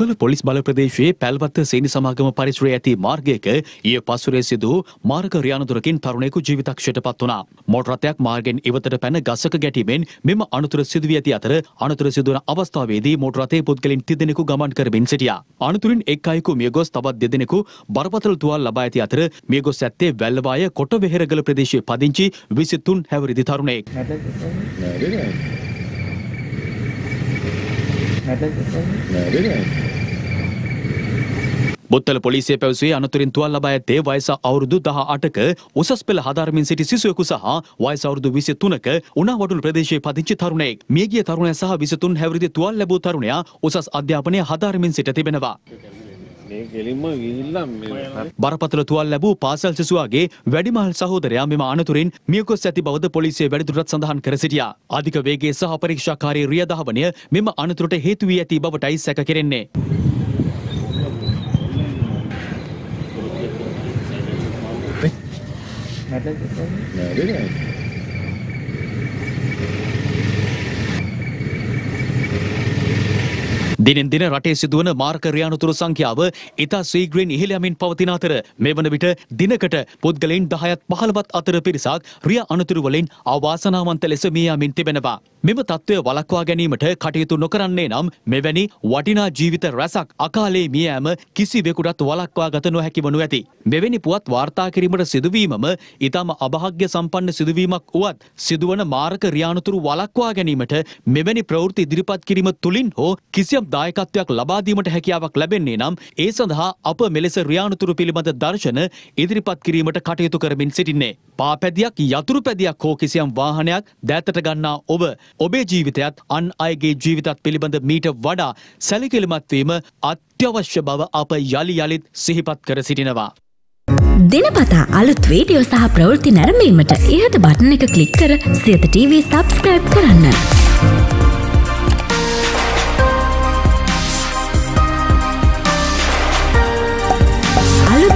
උපල police බල ප්‍රදේශයේ පැල්වත්ත සේනි සමාගම පරිසරයේ ඇති මාර්ගයක ඊය පසුරේ සිදු මාර්ග රියානතුරකින් තරුණයෙකු ජීවිතක්ෂයට පත් වුණා. මෝටරත්යක් මාර්ගෙන් ඉවතට පැන ගසක ගැටීමෙන් මෙම අනතුර සිදුවී ඇති අතර අනතුර සිදුවන අවස්ථාවේදී මෝටරතේ පුද්ගලින් තිදෙනෙකු ගමන් කරමින් සිටියා. අනතුරින් එක් අයෙකු මියගොස් තවත් දෙදෙනෙකු බරපතල තුවාල ලබා ඇති අතර මියගොස් ඇත්තේ වැල්ලවාය කොට වෙහෙරගල ප්‍රදේශයේ පදිංචි 23 හැවිරිදි තරුණයෙක්. බොත්තල පොලිසිය පැවසුවේ අනතුරින් තුවල් ලබා ඇත්තේ වයස අවුරුදු දහ අටක උසස් පෙළ හදාරමින් සිටි සිසුවෙකු සහ වයස අවුරුදු විසි තුනක උනාවඩුල් ප්‍රදේශයේ පදිංචි තරුණයෙක් මියගිය තරුණය සහ විසතුන් හැවිරිදි තුවල් ලැබූ තරුණයා උසස් අධ්‍යාපනය හදාරමින් සිට තිබෙනවා. මේ කෙලින්ම ගිහිල්ලා බරපතල තුවල් ලැබූ පාසල් සිසුවාගේ වැඩිමහල් සහෝදරයා මෙම අනතුරින් මියකොස් ඇති බවද පොලිසිය වැඩිදුරටත් සඳහන් කර සිටියා. අධික වේගයේ සහ අපරීක්ෂාකාරී රියදහවණය මෙම අනතුරට හේතු වී ඇති බවටයි සැක කෙරෙන්නේ. නැද දිනෙන් දින රටේ සිදුවන මාර්ග ක්‍රියානුතුරු සංඛ්‍යාව ඉතා ශීඝ්‍රයෙන් ඉහළ යමින් පවතින අතර මේ වන විට දිනකට පුද්ගලයින් 10ක් 15ක් අතර පිරිසක් රිය අනතුරු වලින් අවාසනාවන්ත ලෙස මිය යමින් තිබෙනවා. මෙම තත්ත්වය වළක්වා ගැනීමට කටයුතු නොකරන්නේ නම් මෙවැනි වටිනා ජීවිත රැසක් අකාලේ මිය යෑම කිසිවෙකුටත් වළක්වා ගත නොහැකි වනු ඇති. මෙවැනි පුවත් වාර්තා කිරීමට සිදුවීමම ඊටම අභාග්‍ය සම්පන්න සිදුවීමක් වුවත් සිදුවන මාර්ග ක්‍රියානුතුරු වළක්වා ගැනීමට මෙවැනි ප්‍රවෘත්ති ඉදිරිපත් කිරීම තුලින් හෝ කිසියම් දායකත්වයක් ලබා දීමට හැකියාවක් ලැබෙන්නේ නම් ඒ සඳහා අප මෙලෙස රියානුතුරු පිළිබඳ දර්ශන ඉදිරිපත් කිරීමට කටයුතු කරමින් සිටින්නේ. පාපැදියක් යතුරු පැදියක් හෝ කිසියම් වාහනයක් දෑතට ගන්නා ඔබ ඔබේ ජීවිතයත් අන් අයගේ ජීවිතත් පිළිබඳ මීට වඩා සැලකිලිමත්වීම අත්‍යවශ්‍ය බව අප යළි යළිත් සිහිපත් කර සිටිනවා. දෙනපතා අලුත් වීඩියෝ සහ ප්‍රවෘති නැරමීමට ඉහත බටන එක කලික් කර සියත TV සබස්ක්‍රයිබ් කරන්න.